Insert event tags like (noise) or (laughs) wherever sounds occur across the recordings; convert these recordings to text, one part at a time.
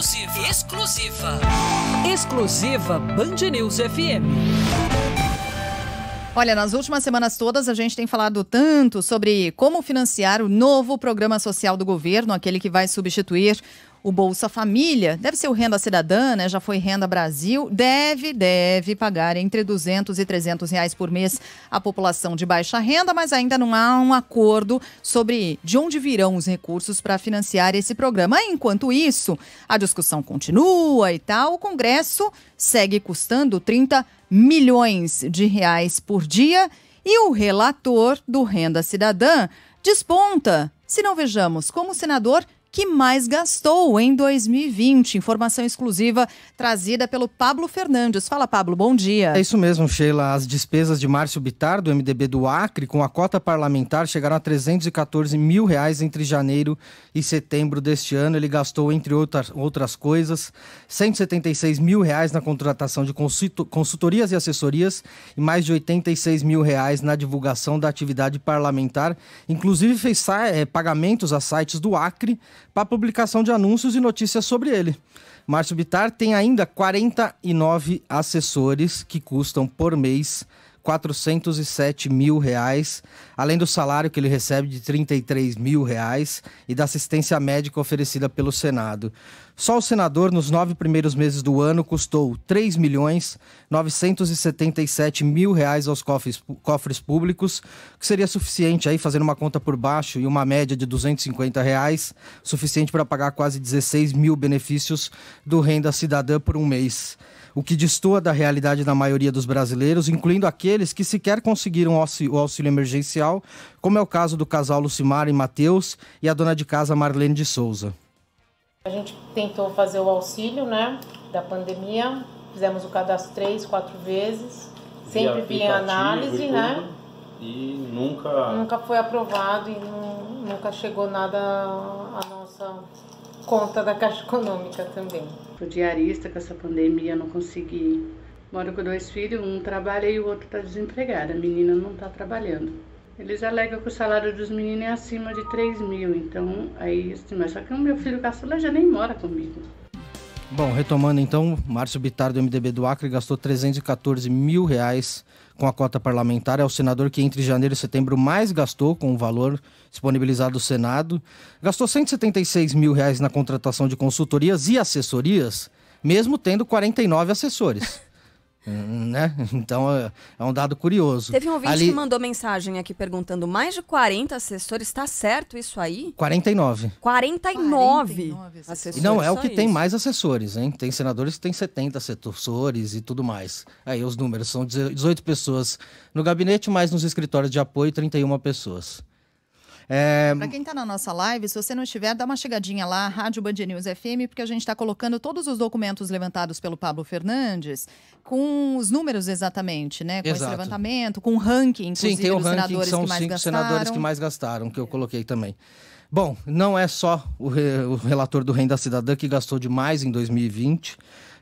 Exclusiva. Exclusiva. Exclusiva Band News FM. Olha, nas últimas semanas todas a gente tem falado tanto sobre como financiar o novo programa social do governo, aquele que vai substituir o Bolsa Família, deve ser o Renda Cidadã, né? Já foi Renda Brasil, deve, deve pagar entre 200 e 300 reais por mês à população de baixa renda, mas ainda não há um acordo sobre de onde virão os recursos para financiar esse programa. Enquanto isso, a discussão continua e tal, o Congresso segue custando 30 milhões de reais por dia e o relator do Renda Cidadã desponta. Se não vejamos como o senador que mais gastou em 2020. Informação exclusiva trazida pelo Pablo Fernandes. Fala, Pablo, bom dia. É isso mesmo, Sheila. As despesas de Márcio Bitar, do MDB do Acre, com a cota parlamentar, chegaram a 314 mil reais entre janeiro e setembro deste ano. Ele gastou, entre outras, outras coisas, 176 mil reais na contratação de consultorias e assessorias e mais de 86 mil reais na divulgação da atividade parlamentar. Inclusive fez é, pagamentos a sites do Acre para publicação de anúncios e notícias sobre ele. Márcio Bitar tem ainda 49 assessores que custam por mês 407 mil reais, além do salário que ele recebe de 33 mil reais e da assistência médica oferecida pelo Senado. Só o senador, nos nove primeiros meses do ano, custou 3 milhões 977 mil reais aos cofres, cofres públicos, que seria suficiente, aí fazendo uma conta por baixo e uma média de 250 reais, suficiente para pagar quase 16 mil benefícios do Renda Cidadã por um mês o que destoa da realidade da maioria dos brasileiros, incluindo aqueles que sequer conseguiram o auxílio emergencial, como é o caso do casal Lucimar e Matheus e a dona de casa Marlene de Souza. A gente tentou fazer o auxílio né, da pandemia, fizemos o cadastro três, quatro vezes, sempre vinha análise, e né? E nunca. Nunca foi aprovado e nunca chegou nada à nossa conta da Caixa Econômica também sou diarista com essa pandemia, não consegui. Moro com dois filhos, um trabalha e o outro está desempregado, a menina não está trabalhando. Eles alegam que o salário dos meninos é acima de 3 mil, então aí assim, mas só que o meu filho caçula já nem mora comigo. Bom, retomando então, Márcio Bitar do MDB do Acre gastou 314 mil reais com a cota parlamentar. É o senador que entre janeiro e setembro mais gastou com o valor disponibilizado do Senado. Gastou 176 mil reais na contratação de consultorias e assessorias, mesmo tendo 49 assessores. Hum, né? (laughs) Então é, é um dado curioso. Teve um ouvinte Ali... que mandou mensagem aqui perguntando: mais de 40 assessores, está certo isso aí? 49. 49, 49 assessores. Não, é o que isso. tem mais assessores, hein? Tem senadores que tem 70 assessores e tudo mais. Aí os números são 18 pessoas no gabinete, mais nos escritórios de apoio, 31 pessoas. É... Para quem está na nossa live, se você não estiver, dá uma chegadinha lá, Rádio Band News FM, porque a gente está colocando todos os documentos levantados pelo Pablo Fernandes com os números exatamente, né? Com Exato. esse levantamento, com o ranking, inclusive, Sim, tem o ranking, senadores que, são que mais cinco gastaram. senadores que mais gastaram, que eu coloquei também. Bom, não é só o, re, o relator do Renda Cidadã que gastou demais em 2020.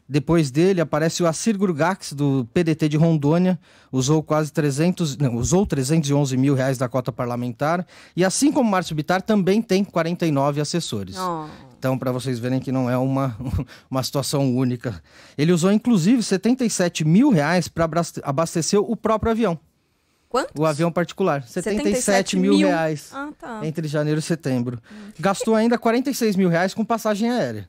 Depois dele aparece o Assir Gurgax, do PDT de Rondônia, usou quase 300, não, usou 311 mil reais da cota parlamentar. E assim como Márcio Bitar, também tem 49 assessores. Oh. Então, para vocês verem que não é uma, (laughs) uma situação única. Ele usou, inclusive, 77 mil reais para abastecer o próprio avião. Quantos? O avião particular. 77, 77 mil, mil reais. Ah, tá. Entre janeiro e setembro. Gastou ainda 46 mil reais com passagem aérea.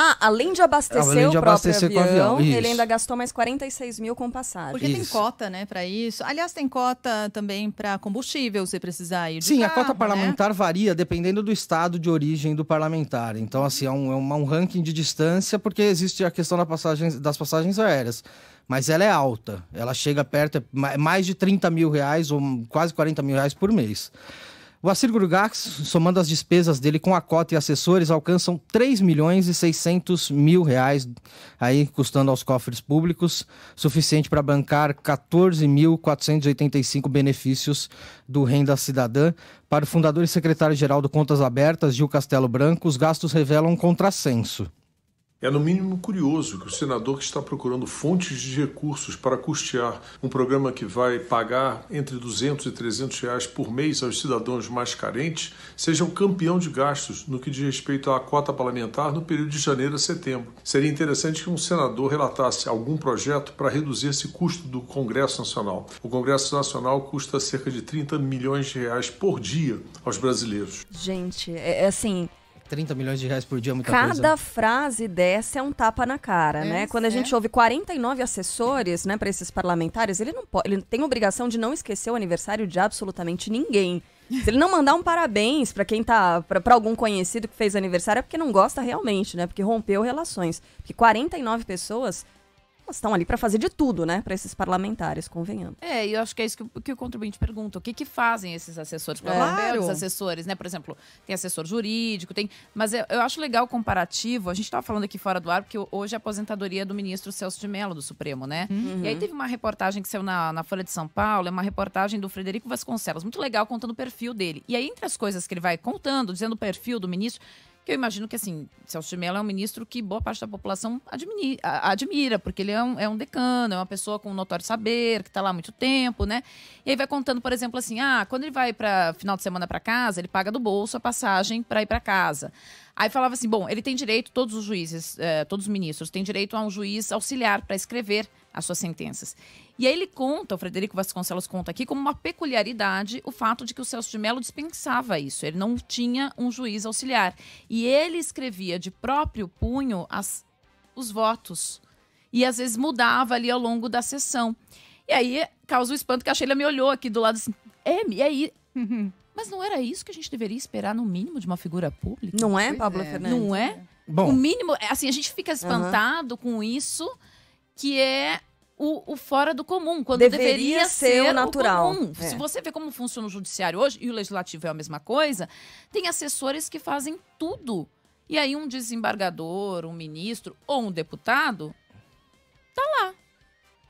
Ah, além de abastecer além de o próprio abastecer avião, com avião ele ainda gastou mais 46 mil com passagem. Porque isso. tem cota, né, para isso. Aliás, tem cota também para combustível, se precisar ir Sim, carro, a cota né? parlamentar né? varia dependendo do estado de origem do parlamentar. Então, assim, é um, é um ranking de distância, porque existe a questão da passagem, das passagens aéreas mas ela é alta. Ela chega perto, é, é mais de 30 mil reais ou quase 40 mil reais por mês. O Assir Grugax, somando as despesas dele com a cota e assessores, alcançam 3 milhões e 600 mil reais, aí custando aos cofres públicos, suficiente para bancar 14.485 benefícios do Renda Cidadã. Para o fundador e secretário-geral do Contas Abertas, Gil Castelo Branco, os gastos revelam um contrassenso. É no mínimo curioso que o senador que está procurando fontes de recursos para custear um programa que vai pagar entre 200 e 300 reais por mês aos cidadãos mais carentes seja o campeão de gastos no que diz respeito à cota parlamentar no período de janeiro a setembro. Seria interessante que um senador relatasse algum projeto para reduzir esse custo do Congresso Nacional. O Congresso Nacional custa cerca de 30 milhões de reais por dia aos brasileiros. Gente, é, é assim, 30 milhões de reais por dia é muita Cada coisa. Cada frase dessa é um tapa na cara, é, né? Quando a é. gente é. ouve 49 assessores, né, para esses parlamentares, ele não pode, ele tem obrigação de não esquecer o aniversário de absolutamente ninguém. Se ele não mandar um parabéns para quem tá para algum conhecido que fez aniversário é porque não gosta realmente, né? Porque rompeu relações. Porque 49 pessoas estão ali para fazer de tudo, né? Para esses parlamentares, convenhamos. É, e eu acho que é isso que, que o contribuinte pergunta. O que, que fazem esses assessores? Qual é. claro. os assessores, né? Por exemplo, tem assessor jurídico, tem... Mas eu, eu acho legal o comparativo. A gente estava falando aqui fora do ar, porque hoje é a aposentadoria do ministro Celso de Mello, do Supremo, né? Uhum. E aí teve uma reportagem que saiu na, na Folha de São Paulo, é uma reportagem do Frederico Vasconcelos, muito legal, contando o perfil dele. E aí, entre as coisas que ele vai contando, dizendo o perfil do ministro, eu imagino que, assim, Celso de Mello é um ministro que boa parte da população admira, admira porque ele é um, é um, decano, é uma pessoa com notório saber, que está lá há muito tempo, né? E aí vai contando, por exemplo, assim, ah, quando ele vai para final de semana para casa, ele paga do bolso a passagem para ir para casa. Aí falava assim: bom, ele tem direito, todos os juízes, eh, todos os ministros, têm direito a um juiz auxiliar para escrever as suas sentenças. E aí ele conta, o Frederico Vasconcelos conta aqui, como uma peculiaridade o fato de que o Celso de Mello dispensava isso. Ele não tinha um juiz auxiliar. E ele escrevia de próprio punho as, os votos. E às vezes mudava ali ao longo da sessão. E aí causa o espanto que a Sheila me olhou aqui do lado assim. É, e aí. Uhum. Mas não era isso que a gente deveria esperar, no mínimo, de uma figura pública? Não é, Pablo é. Fernandes? Não é? Bom. O mínimo, é, assim, a gente fica espantado uhum. com isso, que é o, o, fora do comum, quando deveria, deveria ser, ser, o natural. O é. Se você vê como funciona o judiciário hoje, e o legislativo é a mesma coisa, tem assessores que fazem tudo. E aí um desembargador, um ministro ou um deputado tá lá.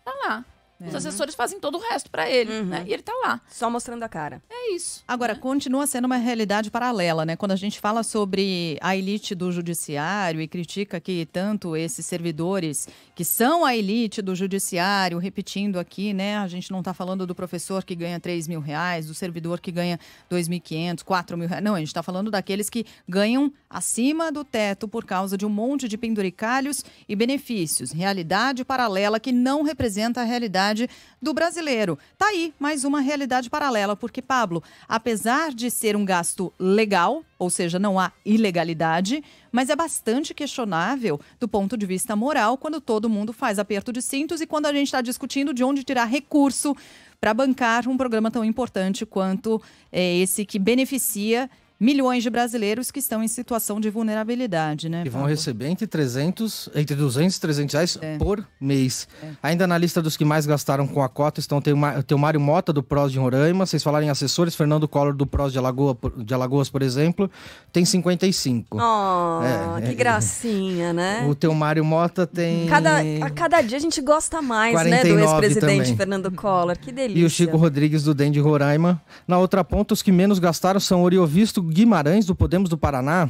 Tá lá. Os é. assessores fazem todo o resto para ele, uhum. né? E ele tá lá. Só mostrando a cara. É isso. Agora, né? continua sendo uma realidade paralela, né? Quando a gente fala sobre a elite do judiciário e critica que tanto esses servidores que são a elite do judiciário, repetindo aqui, né? A gente não tá falando do professor que ganha 3 mil reais, do servidor que ganha 2.500, 4 mil reais. Não, a gente tá falando daqueles que ganham acima do teto por causa de um monte de penduricalhos e benefícios. Realidade paralela que não representa a realidade realidade do brasileiro. Tá aí mais uma realidade paralela, porque, Pablo, apesar de ser um gasto legal, ou seja, não há ilegalidade, mas é bastante questionável do ponto de vista moral quando todo mundo faz aperto de cintos e quando a gente está discutindo de onde tirar recurso para bancar um programa tão importante quanto é, esse que beneficia milhões de brasileiros que estão em situação de vulnerabilidade, né? E vão receber entre 300, entre 200 e 300 reais é. por mês. É. Ainda na lista dos que mais gastaram com a cota estão tem, o Mário Mota do Prós de Roraima, vocês falarem assessores, Fernando Collor do Prós de, Alagoa, de Alagoas, por exemplo, tem 55. Oh, é, que é, é. gracinha, né? O teu Mário Mota tem cada, a cada dia a gente gosta mais, né, do ex-presidente Fernando Collor. Que delícia. E o Chico Rodrigues do DEM de Roraima. Na outra ponta, os que menos gastaram são Oriovisto Guimarães, do Podemos do Paraná,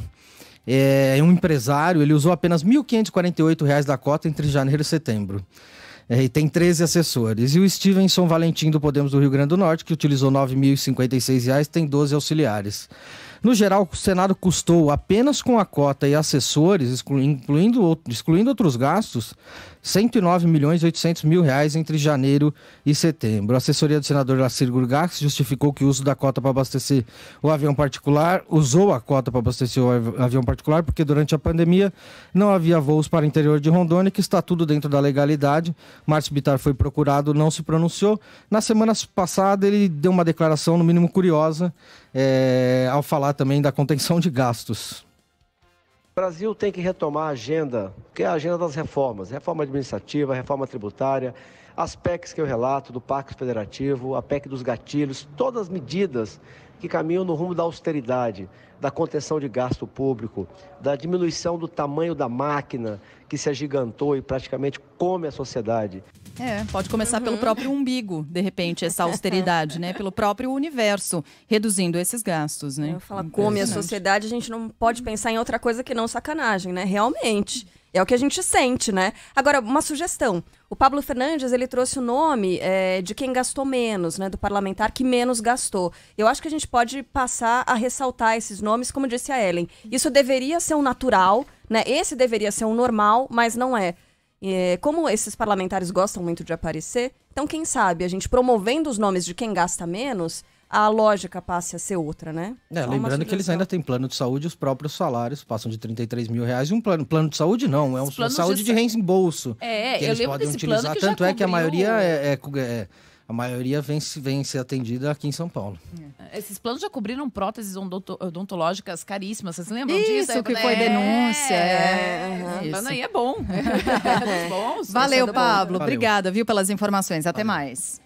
é, é um empresário, ele usou apenas R$ 1.548 da cota entre janeiro e setembro. É, e tem 13 assessores. E o Stevenson Valentim, do Podemos do Rio Grande do Norte, que utilizou R$ 9.056, tem 12 auxiliares. No geral, o Senado custou apenas com a cota e assessores, excluindo, excluindo outros gastos, 109 milhões e 800 mil reais entre janeiro e setembro. A assessoria do senador Lacir Gurgax justificou que o uso da cota para abastecer o avião particular usou a cota para abastecer o avião particular porque durante a pandemia não havia voos para o interior de Rondônia, que está tudo dentro da legalidade. Márcio Bitar foi procurado, não se pronunciou. Na semana passada ele deu uma declaração no mínimo curiosa é, ao falar também da contenção de gastos. O Brasil tem que retomar a agenda, que é a agenda das reformas, reforma administrativa, reforma tributária, as PECs que eu relato, do Pacto Federativo, a PEC dos gatilhos, todas as medidas que caminham no rumo da austeridade, da contenção de gasto público, da diminuição do tamanho da máquina que se agigantou e praticamente come a sociedade. É, pode começar uhum. pelo próprio umbigo, de repente, essa austeridade, né? Pelo próprio universo, reduzindo esses gastos, né? Eu falo, come a sociedade, a gente não pode pensar em outra coisa que não sacanagem, né? Realmente. É o que a gente sente, né? Agora, uma sugestão. O Pablo Fernandes, ele trouxe o nome é, de quem gastou menos, né? Do parlamentar que menos gastou. Eu acho que a gente pode passar a ressaltar esses nomes, como disse a Ellen. Isso deveria ser um natural, né? Esse deveria ser um normal, mas não é. É, como esses parlamentares gostam muito de aparecer, então quem sabe a gente promovendo os nomes de quem gasta menos, a lógica passe a ser outra, né? É, lembrando que eles ainda têm plano de saúde, os próprios salários passam de 33 mil reais e um plano. Plano de saúde não, é um plano saúde de, de reembolso. É, é, que eu eles lembro podem utilizar. Tanto é que a maioria é, é, é a maioria vem, vem ser atendida aqui em São Paulo. É. Esses planos já cobriram próteses odontológicas caríssimas. Vocês lembram Isso, disso? Isso que foi é, denúncia. É, é. Uhum. aí é bom. é. (laughs) Valeu, Pablo. Valeu. Obrigada, viu, pelas informações. Até Valeu. mais.